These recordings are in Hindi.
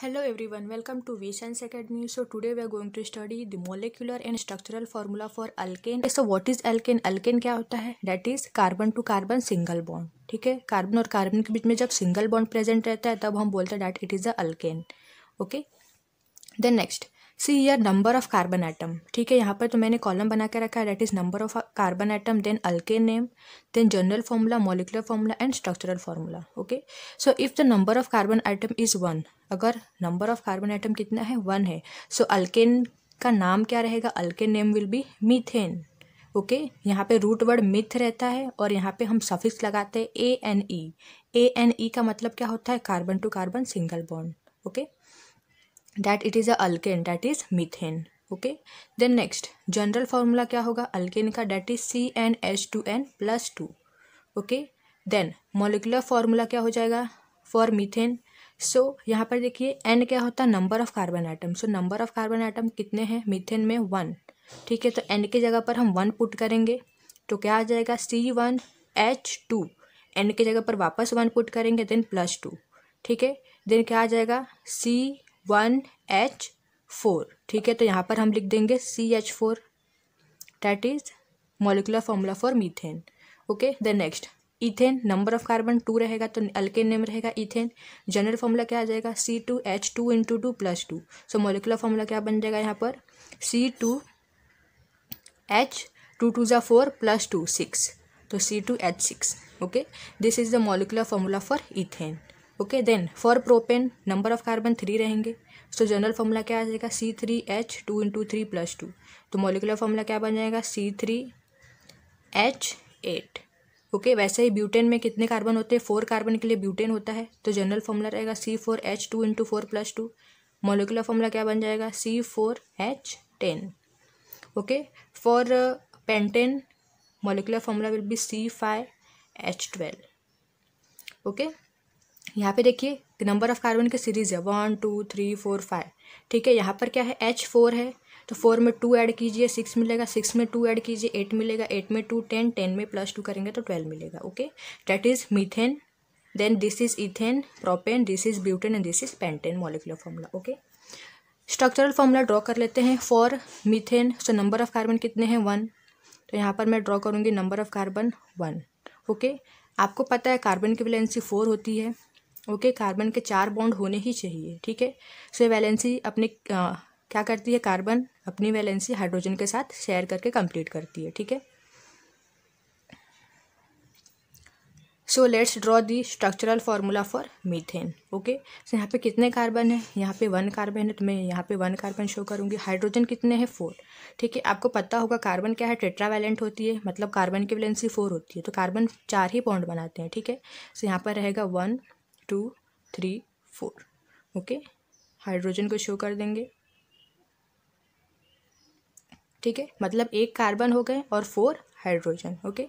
Hello everyone welcome to V science academy so today we are going to study the molecular and structural formula for alkane so what is alkane alkane क्या होता है That is carbon to carbon single bond ठीक है कार्बन और कार्बन के बीच में जब सिंगल बॉन्ड प्रेजेंट रहता है तब हम बोलते हैं that it is a alkane okay then next see here number of carbon atom ठीक है यहाँ पर तो मैंने कॉलम बना के रखा है that is number of carbon atom then alkane name then general formula molecular formula and structural formula okay so if the number of carbon atom is one अगर नंबर ऑफ कार्बन आइटम कितना है वन है सो so, अल्केन का नाम क्या रहेगा alkane name will be methane okay यहाँ पे रूट वर्ड मिथ रहता है और यहाँ पे हम सफिक्स लगाते हैं A N E A N E का मतलब क्या होता है carbon to carbon single bond okay that it is a alkane that is methane okay then next general formula क्या होगा अल्केन का that is C N H two N plus two okay then molecular formula क्या हो जाएगा फॉर मिथेन सो so, यहाँ पर देखिए एन क्या होता है number of carbon atom so number of carbon atom कितने हैं मीथेन में वन ठीक है तो एन के जगह पर हम वन पुट करेंगे तो क्या आ जाएगा C one H two N के जगह पर वापस वन पुट करेंगे देन प्लस टू ठीक है देन क्या आ जाएगा सी वन एच फोर ठीक है तो यहाँ पर हम लिख देंगे C H four that is molecular formula for methane okay then next ethane number of carbon two रहेगा तो अल्केन नेम रहेगा इथेन जनरल फॉर्मूला क्या आ जाएगा C two H two into two plus two so molecular formula क्या बन जाएगा यहाँ पर C two H two two ज़ा फोर प्लस टू सिक्स तो C two H six okay this is the molecular formula for ethane okay then for propane number of carbon three रहेंगे सो जनरल फॉर्मूला क्या आ जाएगा C three H two into three plus two तो मोलिकुलर फॉर्मूला क्या बन जाएगा C three H eight okay okay, वैसे ही ब्यूटेन में कितने कार्बन होते हैं फोर कार्बन के लिए ब्यूटेन होता है तो जनरल फॉर्मूला रहेगा C four H two into four plus two molecular formula क्या बन जाएगा C four H ten okay for pentane molecular formula will be C five H twelve okay यहाँ पे देखिए नंबर ऑफ कार्बन की सीरीज है one two three four five ठीक है यहाँ पर क्या है एच फोर है तो फोर में टू ऐड कीजिए सिक्स मिलेगा सिक्स में टू ऐड कीजिए एट मिलेगा एट में टू टेन टेन में प्लस टू करेंगे तो ट्वेल्व मिलेगा okay that is methane then this is ethane propane this is butane and this is pentane molecular formula okay structural formula draw कर लेते हैं for methane so number of carbon कितने हैं वन तो यहाँ पर मैं ड्रॉ करूँगी number of carbon one okay आपको पता है कार्बन की वैलेंसी फोर होती है ओके okay, कार्बन के चार बॉन्ड होने ही चाहिए ठीक है सो वैलेंसी अपने क्या करती है कार्बन अपनी वैलेंसी हाइड्रोजन के साथ शेयर करके कंप्लीट करती है ठीक है so let's draw the structural formula for methane okay so यहाँ पे कितने कार्बन है यहाँ पे वन कार्बन है तो मैं यहाँ पे वन कार्बन शो करूँगी हाइड्रोजन कितने हैं फोर ठीक है आपको पता होगा कार्बन क्या है वैलेंट होती है मतलब कार्बन की वैलेंसी फोर होती है तो कार्बन चार ही बॉन्ड बनाते हैं ठीक है सो यहाँ पर रहेगा one two three four okay hydrogen को शो कर देंगे ठीक है मतलब एक कार्बन हो गए और फोर हाइड्रोजन ओके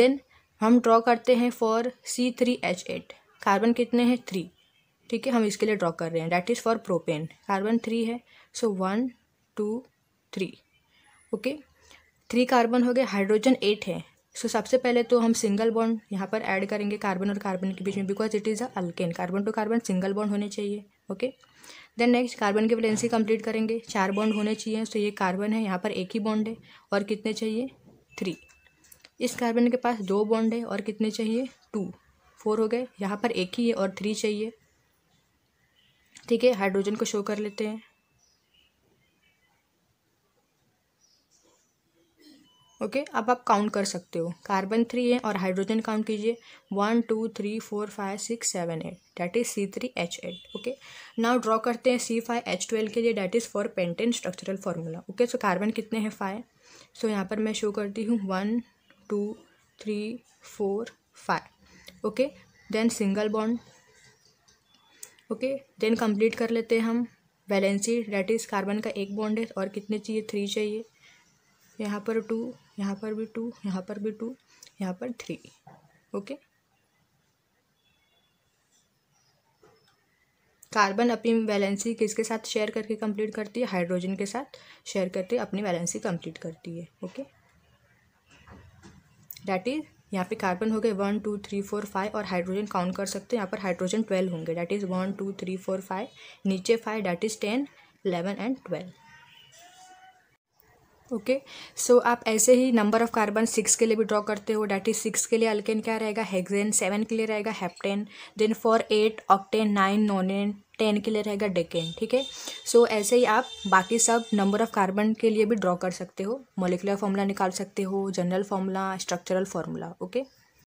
देन हम ड्रॉ करते हैं for C three H eight carbon कितने हैं थ्री ठीक है हम इसके लिए ड्रॉ कर रहे हैं that is for propane carbon three है so one two three okay three carbon हो गए हाइड्रोजन एट है सो so, सबसे पहले तो हम सिंगल बॉन्ड यहाँ पर ऐड करेंगे कार्बन और कार्बन के बीच में because it is a alkane carbon to carbon single bond होने चाहिए ओके देन नेक्स्ट कार्बन की वैलेंसी कंप्लीट करेंगे चार बॉन्ड होने चाहिए तो ये कार्बन है यहाँ पर एक ही बॉन्ड है और कितने चाहिए थ्री इस कार्बन के पास दो बॉन्ड है और कितने चाहिए टू फोर हो गए यहाँ पर एक ही है और थ्री चाहिए ठीक है हाइड्रोजन को शो कर लेते हैं ओके अब आप काउंट कर सकते हो कार्बन थ्री है और हाइड्रोजन काउंट कीजिए one two three four five six seven eight that is C three H eight okay now draw करते हैं सी फाइव एच ट्वेल्व के लिए that is for pentane structural formula okay so carbon कितने हैं फाइव सो यहाँ पर मैं शो करती हूँ one two three four five okay then single bond okay then complete कर लेते हैं हम वैलेंसी डैट इज़ कार्बन का एक बॉन्ड है और कितने चाहिए थ्री चाहिए यहाँ पर टू यहाँ पर भी टू यहाँ पर भी टू यहाँ पर थ्री ओके कार्बन अपनी वैलेंसी किसके साथ शेयर करके कंप्लीट करती है हाइड्रोजन के साथ शेयर करके अपनी वैलेंसी कंप्लीट करती है ओके डैट इज यहाँ पे कार्बन हो गए one two three four five और हाइड्रोजन काउंट कर सकते हैं यहाँ पर हाइड्रोजन ट्वेल्व होंगे that is one two three four five नीचे five that is ten eleven and twelve okay okay? So so, आप ऐसे ही नंबर ऑफ कार्बन सिक्स के लिए भी ड्रॉ करते हो डैट इज सिक्स के लिए अल्केन क्या रहेगा हेक्सेन सेवन के लिए रहेगा heptane then for eight octane nine nonane ten के लिए रहेगा डेकेन ठीक है सो ऐसे ही आप बाकी सब नंबर ऑफ कार्बन के लिए भी ड्रॉ कर सकते हो मोलिकुलर फॉर्मूला निकाल सकते हो general formula structural formula okay